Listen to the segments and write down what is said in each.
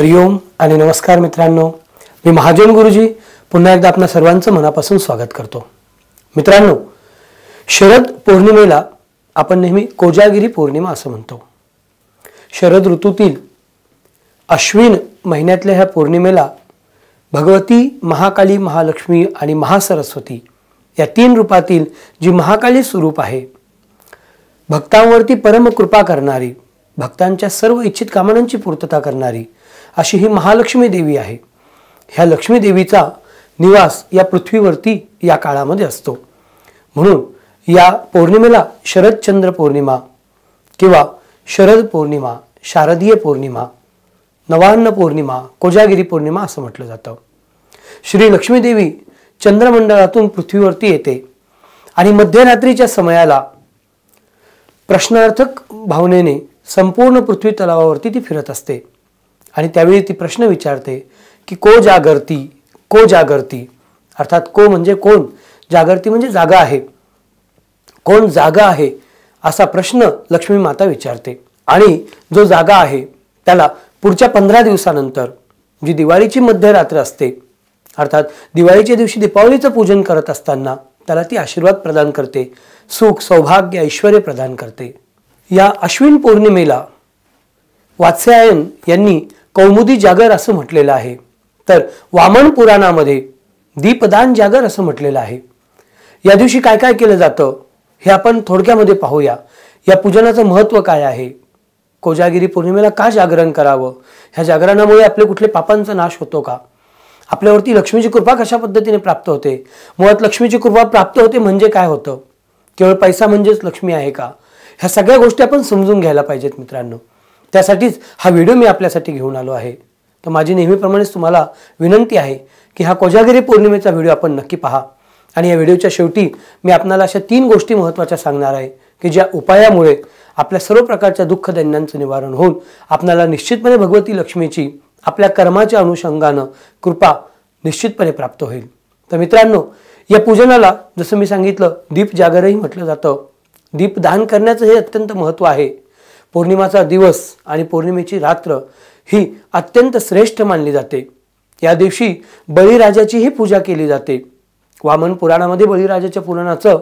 हरिओम आणि नमस्कार मित्रांनो मी महाजन गुरुजी पुन्हा एकदा आपल्या सर्वांचं मनापासून स्वागत करतो मित्रांनो शरद पौर्णिमेला आपण नेहमी कोजागिरी पौर्णिमा असं म्हणतो शरद ऋतूतील अश्विन महिन्यातल्या ह्या पौर्णिमेला भगवती महाकाली महालक्ष्मी आणि महासरस्वती या तीन रूपातील जी महाकाली स्वरूप आहे भक्तांवरती परमकृपा करणारी भक्तांच्या सर्व इच्छित कामनांची पूर्तता करणारी अशी ही महालक्ष्मी देवी आहे ह्या लक्ष्मी देवीचा निवास या पृथ्वीवरती या काळामध्ये असतो म्हणून या पौर्णिमेला शरदचंद्र पौर्णिमा किंवा शरद पौर्णिमा शारदीय पौर्णिमा नवान्न पौर्णिमा कोजागिरी पौर्णिमा असं म्हटलं जातं श्री लक्ष्मीदेवी चंद्रमंडळातून पृथ्वीवरती येते आणि मध्यरात्रीच्या समयाला प्रश्नार्थक भावनेने संपूर्ण पृथ्वी तलावावरती ती फिरत असते आणि त्यावेळी ती प्रश्न विचारते की को जागरती को जागरती अर्थात को म्हणजे कोण जागरती म्हणजे जागा आहे कोण जागा आहे असा प्रश्न लक्ष्मी माता विचारते आणि जो जागा आहे त्याला पुढच्या पंधरा दिवसानंतर जी दिवाळीची मध्यरात्र असते अर्थात दिवाळीच्या दिवशी दीपावलीचं पूजन करत असताना त्याला ती आशीर्वाद प्रदान करते सुख सौभाग्य ऐश्वर प्रदान करते या अश्विन पौर्णिमेला वात्स्यायन यांनी कौमुदी जागर असं म्हटलेलं आहे तर वामन पुराणामध्ये दीपदान जागर असं म्हटलेलं आहे या दिवशी काय काय केलं जातं हे आपण थोडक्यामध्ये पाहूया या पूजनाचं महत्त्व काय आहे कोजागिरी पौर्णिमेला का जागरण करावं ह्या जागरणामुळे आपले कुठले पापांचा नाश होतो का आपल्यावरती लक्ष्मीची कृपा कशा पद्धतीने प्राप्त होते मुळात लक्ष्मीची कृपा प्राप्त होते म्हणजे काय होतं केवळ पैसा म्हणजेच लक्ष्मी आहे का ह्या सगळ्या गोष्टी आपण समजून घ्यायला पाहिजेत मित्रांनो त्यासाठीच हा व्हिडिओ मी आपल्यासाठी घेऊन आलो आहे तर माझी नेहमीप्रमाणेच तुम्हाला विनंती आहे की हा कोजागिरी पौर्णिमेचा व्हिडिओ आपण नक्की पहा आणि या व्हिडिओच्या शेवटी मी आपणाला अशा तीन गोष्टी महत्त्वाच्या सांगणार आहे की ज्या उपायामुळे आपल्या सर्व प्रकारच्या दुःख दैन्यांचं निवारण होऊन आपणाला निश्चितपणे भगवती लक्ष्मीची आपल्या कर्माच्या अनुषंगानं कृपा निश्चितपणे प्राप्त होईल तर मित्रांनो या पूजनाला जसं मी सांगितलं दीप जागरही म्हटलं जातं दीपदान करण्याचं हे अत्यंत महत्त्व आहे पौर्णिमाचा दिवस आणि पौर्णिमेची रात्र ही अत्यंत श्रेष्ठ मानली जाते या दिवशी बळीराजाचीही पूजा केली जाते वामन पुराणामध्ये बळीराजाच्या पुराणाचं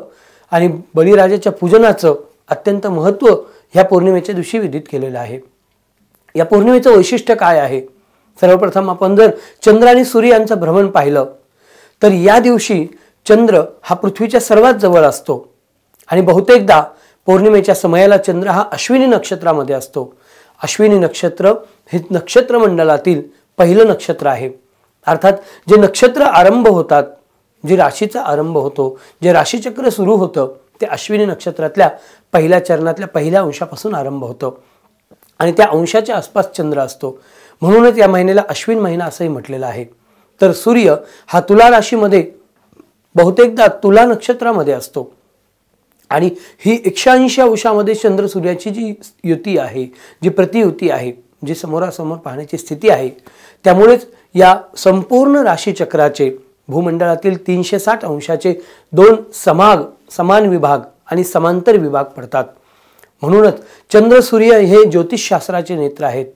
आणि बळीराजाच्या पूजनाचं अत्यंत महत्त्व ह्या पौर्णिमेच्या दिवशी विदित केलेलं आहे या पौर्णिमेचं वैशिष्ट्य काय आहे सर्वप्रथम आपण जर चंद्र आणि सूर्य यांचं भ्रमण पाहिलं तर या दिवशी चंद्र हा पृथ्वीच्या सर्वात जवळ असतो आणि बहुतेकदा पौर्णिमेच्या समयाला चंद्र हा अश्विनी नक्षत्रामध्ये असतो अश्विनी नक्षत्र हे नक्षत्र मंडळातील पहिलं नक्षत्र आहे अर्थात जे नक्षत्र आरंभ होतात जे राशीचा आरंभ होतो जे राशीचक्र सुरू होतं ते अश्विनी नक्षत्रातल्या पहिल्या चरणातल्या पहिल्या अंशापासून आरंभ होतं आणि त्या अंशाच्या आसपास चंद्र असतो म्हणूनच या महिन्याला अश्विन महिना असंही म्हटलेलं आहे तर सूर्य हा तुला राशीमध्ये बहुतेकदा तुला नक्षत्रामध्ये असतो आणि ही एकशे ऐंशी अंशामध्ये सूर्याची जी युती आहे जी प्रतियुती आहे जी समोरासमोर पाहण्याची स्थिती आहे त्यामुळेच या संपूर्ण राशीचक्राचे भूमंडळातील तीनशे साठ अंशाचे दोन समाग समान विभाग आणि समांतर विभाग पडतात म्हणूनच चंद्र सूर्य हे ज्योतिषशास्त्राचे नेत्र आहेत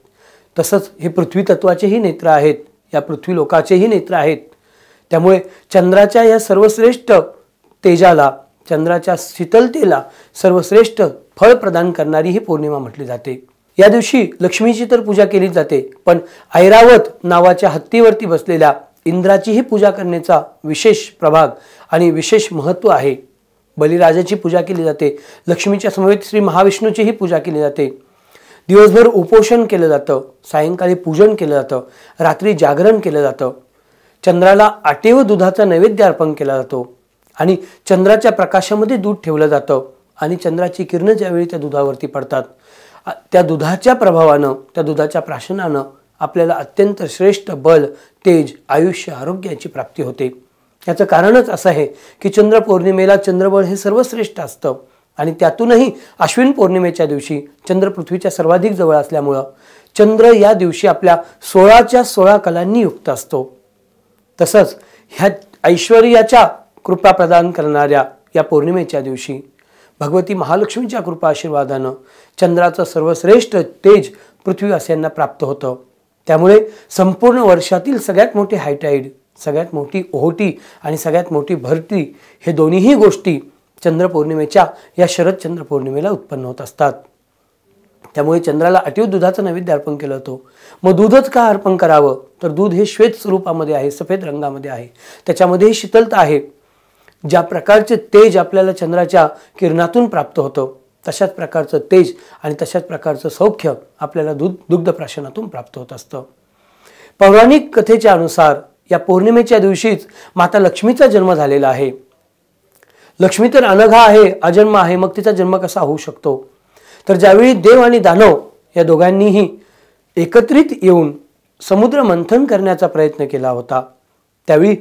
तसंच हे पृथ्वी तत्वाचेही नेत्र आहेत या पृथ्वी लोकाचेही नेत्र आहेत त्यामुळे चंद्राच्या या सर्वश्रेष्ठ तेजाला चंद्राच्या शीतलतेला सर्वश्रेष्ठ फळ प्रदान करणारी ही पौर्णिमा म्हटली जाते या दिवशी लक्ष्मीची तर पूजा केली जाते पण ऐरावत नावाच्या हत्तीवरती बसलेल्या इंद्राचीही पूजा करण्याचा विशेष प्रभाग आणि विशेष महत्त्व आहे बलिराजाची पूजा केली जाते लक्ष्मीच्या समवेत श्री महाविष्णूचीही पूजा केली जाते दिवसभर उपोषण केलं जातं सायंकाळी पूजन केलं जातं रात्री जागरण केलं जातं चंद्राला आटेव दुधाचा नैवेद्य अर्पण केला जातो आणि चंद्राच्या प्रकाशामध्ये दूध ठेवलं जातं आणि चंद्राची किरणं ज्यावेळी त्या दुधावरती पडतात त्या दुधाच्या प्रभावानं त्या दुधाच्या प्राशनानं आपल्याला अत्यंत श्रेष्ठ बल तेज आयुष्य आरोग्य प्राप्ती होते याचं कारणच असं आहे की चंद्र पौर्णिमेला चंद्रबळ हे सर्वश्रेष्ठ असतं आणि त्यातूनही अश्विन पौर्णिमेच्या दिवशी चंद्र पृथ्वीच्या सर्वाधिक जवळ असल्यामुळं चंद्र या दिवशी आपल्या सोळाच्या सोळा कलांनी युक्त असतो तसंच ह्या ऐश्वर्याच्या कृपा प्रदान करणाऱ्या या पौर्णिमेच्या दिवशी भगवती महालक्ष्मीच्या कृपा आशीर्वादानं चंद्राचं सर्वश्रेष्ठ तेज पृथ्वी यांना प्राप्त होतं त्यामुळे संपूर्ण वर्षातील सगळ्यात मोठी हायटाईड सगळ्यात मोठी ओहोटी आणि सगळ्यात मोठी भरती हे दोन्हीही गोष्टी चंद्रपौर्णिमेच्या या शरद चंद्रपौर्णिमेला उत्पन्न होत असतात त्यामुळे चंद्राला अटीव दुधाचं नैवेद्य अर्पण केलं होतं मग दूधच का अर्पण करावं तर दूध हे श्वेत स्वरूपामध्ये आहे सफेद रंगामध्ये आहे त्याच्यामध्ये शीतलता आहे ज्या प्रकारचे तेज आपल्याला चंद्राच्या किरणातून प्राप्त होतं तशाच प्रकारचं तेज आणि तशाच प्रकारचं सौख्य आपल्याला दुग्ध दुग्ध प्राशनातून प्राप्त होत असतं पौराणिक कथेच्या अनुसार या पौर्णिमेच्या दिवशीच माता लक्ष्मीचा जन्म झालेला आहे लक्ष्मी तर अनघा आहे अजन्म आहे मग तिचा जन्म कसा होऊ शकतो तर ज्यावेळी देव आणि दानव या दोघांनीही एकत्रित येऊन समुद्र मंथन करण्याचा प्रयत्न केला होता त्यावेळी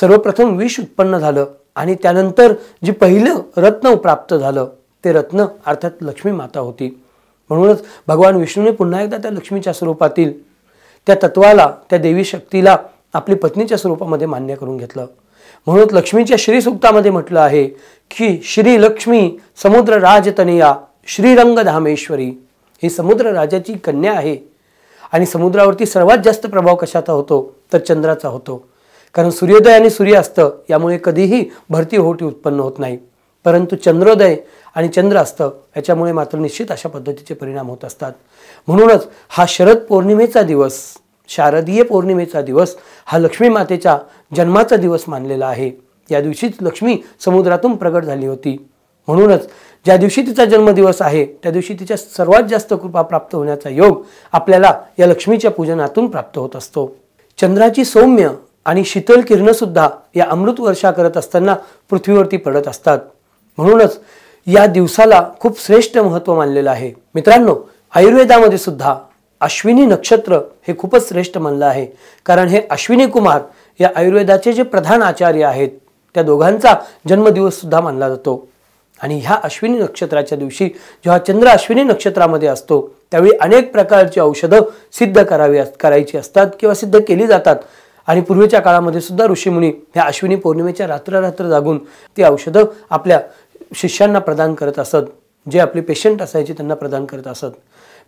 सर्वप्रथम विष उत्पन्न झालं आणि त्यानंतर जे पहिलं रत्न प्राप्त झालं ते रत्न अर्थात लक्ष्मी माता होती म्हणूनच भगवान विष्णूने पुन्हा एकदा त्या लक्ष्मीच्या स्वरूपातील त्या तत्वाला त्या देवी शक्तीला आपली पत्नीच्या स्वरूपामध्ये मान्य करून घेतलं म्हणून लक्ष्मीच्या श्रीसुक्तामध्ये म्हटलं आहे की श्री लक्ष्मी समुद्र राजतनया धामेश्वरी ही समुद्र राजाची कन्या आहे आणि समुद्रावरती सर्वात जास्त प्रभाव कशाचा होतो तर चंद्राचा होतो कारण सूर्योदय आणि सूर्यास्त यामुळे कधीही भरती होटी उत्पन्न होत नाही परंतु चंद्रोदय आणि असतं याच्यामुळे मात्र निश्चित अशा पद्धतीचे परिणाम होत असतात म्हणूनच हा शरद पौर्णिमेचा दिवस शारदीय पौर्णिमेचा दिवस हा लक्ष्मी मातेच्या जन्माचा दिवस मानलेला आहे या दिवशीच लक्ष्मी समुद्रातून प्रगट झाली होती म्हणूनच ज्या दिवशी तिचा जन्मदिवस आहे त्या दिवशी तिच्या सर्वात जास्त कृपा प्राप्त होण्याचा योग आपल्याला या लक्ष्मीच्या पूजनातून प्राप्त होत असतो चंद्राची सौम्य आणि शीतल सुद्धा या अमृत वर्षा करत असताना पृथ्वीवरती पडत असतात म्हणूनच या दिवसाला खूप श्रेष्ठ महत्त्व मानलेलं आहे मित्रांनो आयुर्वेदामध्ये सुद्धा अश्विनी नक्षत्र हे खूपच श्रेष्ठ मानलं आहे कारण हे अश्विनी कुमार या आयुर्वेदाचे जे प्रधान आचार्य आहेत त्या दोघांचा जन्मदिवस सुद्धा मानला जातो आणि ह्या अश्विनी नक्षत्राच्या दिवशी जेव्हा चंद्र अश्विनी नक्षत्रामध्ये असतो त्यावेळी अनेक प्रकारची औषधं सिद्ध करावी करायची असतात किंवा सिद्ध केली जातात आणि पूर्वीच्या काळामध्ये सुद्धा ऋषीमुनी ह्या अश्विनी पौर्णिमेच्या रात्र जागून ती औषधं आपल्या शिष्यांना प्रदान करत असत जे आपले पेशंट असायचे त्यांना प्रदान करत असत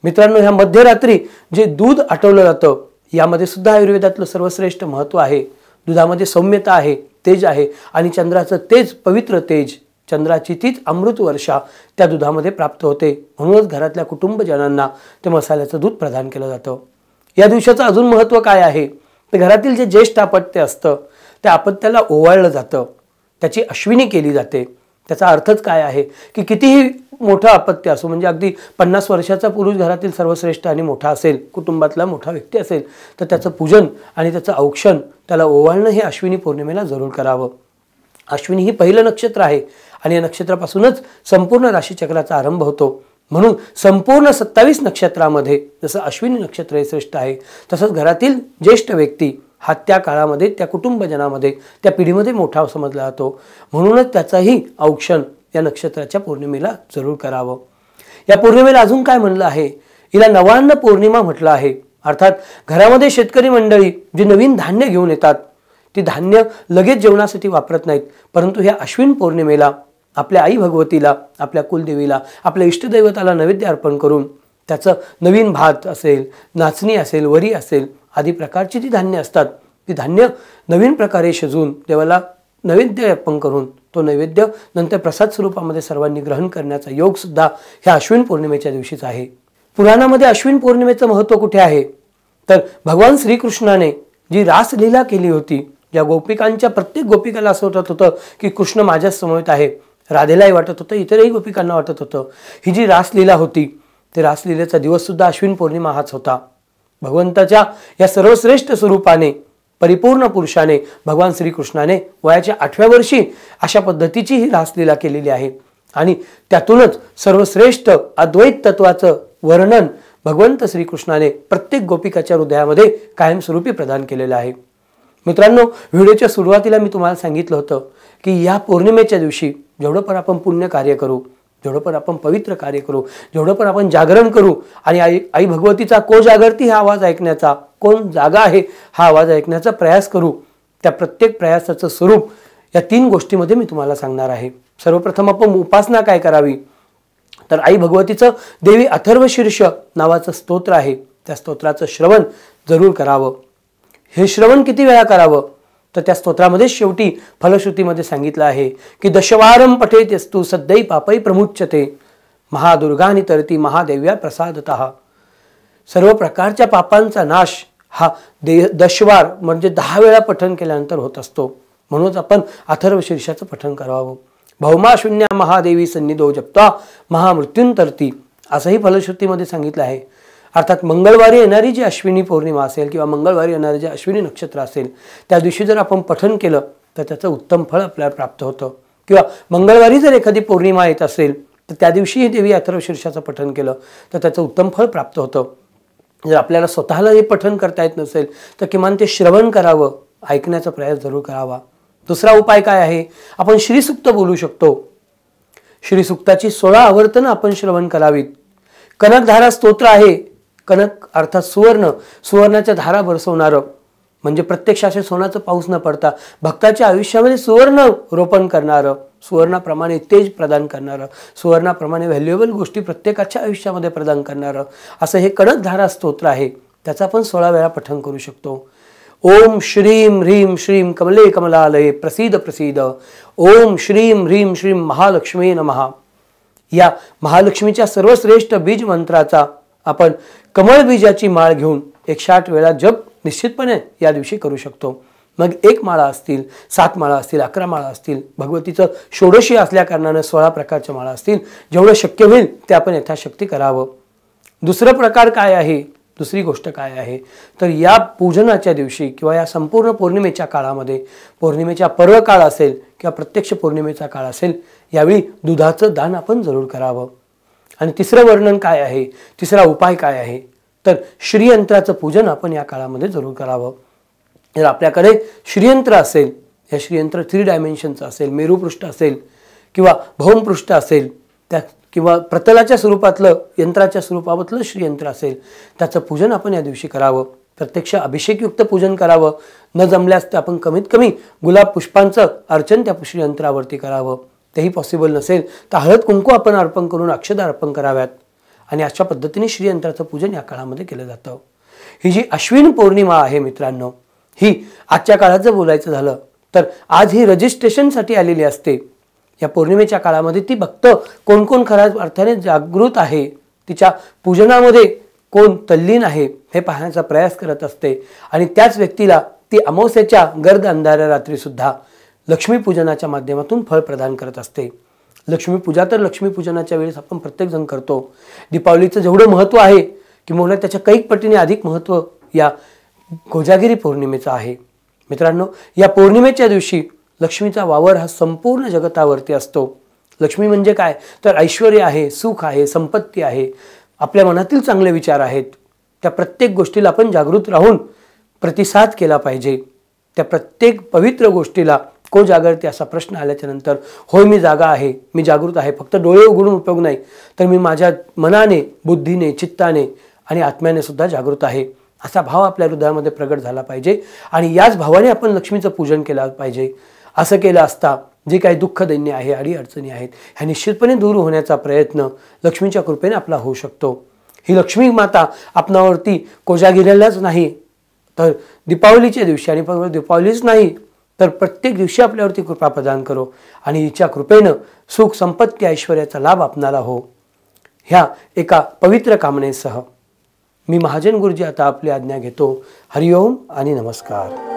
मित्रांनो ह्या मध्यरात्री जे दूध आठवलं जातं यामध्ये सुद्धा आयुर्वेदातलं सर्वश्रेष्ठ महत्त्व आहे दुधामध्ये सौम्यता आहे तेज आहे आणि चंद्राचं तेज पवित्र तेज चंद्राची तीच अमृत वर्षा त्या दुधामध्ये प्राप्त होते म्हणूनच घरातल्या कुटुंबजनांना ते मसाल्याचं दूध प्रदान केलं जातं या दिवसाचं अजून महत्त्व काय आहे तर घरातील जे ज्येष्ठ अपत्य असतं त्या अपत्याला ओवाळलं जातं त्याची अश्विनी केली जाते त्याचा अर्थच काय आहे की कितीही मोठं आपत्य असो म्हणजे अगदी पन्नास वर्षाचा पुरुष घरातील सर्वश्रेष्ठ आणि मोठा असेल कुटुंबातला मोठा व्यक्ती असेल तर त्याचं पूजन आणि त्याचं औक्षण त्याला ओवाळणं हे अश्विनी पौर्णिमेला जरूर करावं अश्विनी ही पहिलं नक्षत्र आहे आणि या नक्षत्रापासूनच संपूर्ण राशीचक्राचा आरंभ होतो म्हणून संपूर्ण सत्तावीस नक्षत्रामध्ये जसं अश्विनी नक्षत्र हे श्रेष्ठ आहे तसंच घरातील ज्येष्ठ व्यक्ती हा त्या काळामध्ये त्या कुटुंबजनामध्ये त्या पिढीमध्ये मोठा समजला जातो म्हणूनच त्याचाही औक्षण या नक्षत्राच्या पौर्णिमेला जरूर करावं या पौर्णिमेला अजून काय म्हणलं आहे हिला नवान्न पौर्णिमा म्हटलं आहे अर्थात घरामध्ये शेतकरी मंडळी जी नवीन धान्य घेऊन येतात ती धान्य लगेच जेवणासाठी वापरत नाहीत परंतु ह्या अश्विन पौर्णिमेला आपल्या आई भगवतीला आपल्या कुलदेवीला आपल्या इष्टदैवताला नैवेद्य अर्पण करून त्याचं नवीन भात असेल नाचणी असेल वरी असेल आदी प्रकारची जी धान्य असतात ती धान्य नवीन प्रकारे शिजवून देवाला नैवेद्य अर्पण करून तो नैवेद्य नंतर प्रसाद स्वरूपामध्ये सर्वांनी ग्रहण करण्याचा योगसुद्धा ह्या अश्विन पौर्णिमेच्या दिवशीच आहे पुराणामध्ये अश्विन पौर्णिमेचं महत्त्व कुठे आहे तर भगवान श्रीकृष्णाने जी रासलीला केली होती ज्या गोपिकांच्या प्रत्येक गोपिकाला असं होत होतं की कृष्ण माझ्याच समवेत आहे राधेलाही वाटत होतं इतरही गोपिकांना वाटत होतं ही जी रासलीला होती ते रासलीलेचा दिवससुद्धा अश्विन पौर्णिमा हाच होता भगवंताच्या या सर्वश्रेष्ठ स्वरूपाने परिपूर्ण पुरुषाने भगवान श्रीकृष्णाने वयाच्या आठव्या वर्षी अशा पद्धतीची ही रासलीला केलेली आहे आणि त्यातूनच सर्वश्रेष्ठ अद्वैत तत्वाचं वर्णन भगवंत श्रीकृष्णाने प्रत्येक गोपिकाच्या हृदयामध्ये कायमस्वरूपी प्रदान केलेलं आहे मित्रांनो व्हिडिओच्या सुरुवातीला मी तुम्हाला सांगितलं होतं की या पौर्णिमेच्या दिवशी जेवढं पण आपण पुण्य कार्य करू जेवढं पण आपण पवित्र कार्य करू जेवढं पण आपण जागरण करू आणि आई आई भगवतीचा को जागरती हा आवाज ऐकण्याचा कोण जागा आहे हा आवाज ऐकण्याचा प्रयास करू त्या प्रत्येक प्रयासाचं स्वरूप या तीन गोष्टीमध्ये मी तुम्हाला सांगणार आहे सर्वप्रथम आपण उपासना काय करावी तर आई भगवतीचं देवी अथर्वशीर्ष नावाचं स्तोत्र आहे त्या स्तोत्राचं श्रवण जरूर करावं हे श्रवण किती वेळा करावं तर त्या स्तोत्रामध्ये शेवटी फलश्रुतीमध्ये सांगितलं आहे की दशवारं पठेत असतू सद्दै पापई प्रमुच्यते आणि तरती महादेव्या प्रसादत सर्व प्रकारच्या पापांचा नाश हा दे दशवार म्हणजे दहा वेळा पठन केल्यानंतर होत असतो म्हणूनच आपण अथर्व शीर्षाचं पठण करावं भौमा शून्या महादेवी सन्निधो जपता महामृत्यूंतरती असंही फलश्रुतीमध्ये सांगितलं आहे अर्थात मंगळवारी येणारी जी अश्विनी पौर्णिमा असेल किंवा मंगळवारी येणारे जे अश्विनी नक्षत्र असेल त्या दिवशी जर आपण पठन केलं तर त्याचं उत्तम फळ आपल्याला प्राप्त होतं किंवा मंगळवारी जर एखादी पौर्णिमा येत असेल तर त्या दिवशीही देवी अथर्वशीर्षाचं पठन केलं तर त्याचं उत्तम फळ प्राप्त होतं जर आपल्याला स्वतःला हे पठन करता येत नसेल तर किमान ते श्रवण करावं ऐकण्याचा प्रयास जरूर करावा दुसरा उपाय काय आहे आपण श्रीसुक्त बोलू शकतो श्रीसुक्ताची सोळा आवर्तनं आपण श्रवण करावीत कनकधारा स्तोत्र आहे कनक अर्थात सुवर्ण सुवर्णाच्या धारा बरसवणारं म्हणजे असे सोनाचं पाऊस न पडता भक्ताच्या आयुष्यामध्ये सुवर्ण रोपण करणारं सुवर्णाप्रमाणे तेज प्रदान करणारं सुवर्णाप्रमाणे व्हॅल्युएबल गोष्टी प्रत्येकाच्या आयुष्यामध्ये प्रदान करणारं असं हे कणक धारा स्तोत्र आहे त्याचा आपण सोळा वेळा पठन करू शकतो ओम श्रीम ह्रीम श्रीम कमले कमलालय प्रसिद्ध प्रसिद्ध ओम श्रीम ह्रीम श्रीम महालक्ष्मी नमहा या महालक्ष्मीच्या सर्वश्रेष्ठ बीज मंत्राचा आपण कमळ बीजाची माळ घेऊन एकशे आठ वेळा जप निश्चितपणे या दिवशी करू शकतो मग एक माळा असतील सात माळा असतील अकरा माळा असतील भगवतीचं षोडशी असल्याकारणानं सोळा प्रकारच्या माळा असतील जेवढं शक्य होईल ते आपण यथाशक्ती करावं दुसरं प्रकार काय आहे दुसरी गोष्ट काय आहे तर या पूजनाच्या दिवशी किंवा या संपूर्ण पौर्णिमेच्या काळामध्ये पौर्णिमेच्या पर्व काळ असेल किंवा प्रत्यक्ष पौर्णिमेचा काळ असेल यावेळी दुधाचं दान आपण जरूर करावं आणि तिसरं वर्णन काय आहे तिसरा उपाय काय आहे तर श्रीयंत्राचं पूजन आपण या काळामध्ये जरूर करावं जर आपल्याकडे श्रीयंत्र असेल या श्रीयंत्र थ्री डायमेन्शनचं असेल मेरूपृष्ठ असेल किंवा भौमपृष्ठ असेल त्या किंवा प्रतलाच्या स्वरूपातलं यंत्राच्या स्वरूपातलं श्रीयंत्र असेल त्याचं पूजन आपण या दिवशी करावं प्रत्यक्ष अभिषेकयुक्त पूजन करावं न जमल्यास ते आपण कमीत कमी गुलाब पुष्पांचं अर्चन त्या श्रीयंत्रावरती करावं तेही पॉसिबल नसेल तर हळद कुंकू आपण अर्पण करून अक्षदा अर्पण कराव्यात आणि अशा पद्धतीने श्रीयंत्राचं पूजन या काळामध्ये केलं जातं ही जी अश्विन पौर्णिमा आहे मित्रांनो ही आजच्या काळात जर बोलायचं झालं तर आज ही रजिस्ट्रेशनसाठी आलेली असते या पौर्णिमेच्या काळामध्ये ती भक्त कोण कोण खऱ्या अर्थाने जागृत आहे तिच्या पूजनामध्ये कोण तल्लीन आहे हे पाहण्याचा प्रयास करत असते आणि त्याच व्यक्तीला ती अमावस्याच्या गर्द अंधाऱ्या रात्रीसुद्धा लक्ष्मीपूजनाच्या माध्यमातून फळ प्रदान करत असते लक्ष्मीपूजा तर लक्ष्मीपूजनाच्या वेळेस आपण प्रत्येकजण करतो दीपावलीचं जेवढं महत्त्व आहे की किंवा त्याच्या कैक पटीने अधिक महत्त्व या गोजागिरी पौर्णिमेचं आहे मित्रांनो या पौर्णिमेच्या दिवशी लक्ष्मीचा वावर हा संपूर्ण जगतावरती असतो लक्ष्मी म्हणजे काय तर ऐश्वर आहे सुख आहे संपत्ती आहे आपल्या मनातील चांगले विचार आहेत त्या प्रत्येक गोष्टीला आपण जागृत राहून प्रतिसाद केला पाहिजे त्या प्रत्येक पवित्र गोष्टीला को जागरते असा प्रश्न आल्याच्या नंतर होय मी जागा आहे मी जागृत आहे फक्त डोळे उघडून उपयोग नाही तर मी माझ्या मनाने बुद्धीने चित्ताने आणि आत्म्याने सुद्धा जागृत आहे असा भाव आपल्या हृदयामध्ये प्रगट झाला पाहिजे आणि याच भावाने आपण लक्ष्मीचं पूजन केलं पाहिजे असं केलं असता जे काही दुःख दैन्य आहे आणि अडचणी आहेत ह्या निश्चितपणे दूर होण्याचा प्रयत्न लक्ष्मीच्या कृपेने आपला होऊ शकतो ही लक्ष्मी माता आपणावरती कोजा गेलेल्याच नाही तर दीपावलीच्या दिवशी आणि दीपावलीच नाही तर प्रत्येक दिवशी आपल्यावरती कृपा प्रदान करो आणि हिच्या कृपेनं सुख संपत्ती ऐश्वर्याचा लाभ आपणाला हो ह्या एका पवित्र कामनेसह मी महाजन गुरुजी आता आपली आज्ञा घेतो हरिओम आणि नमस्कार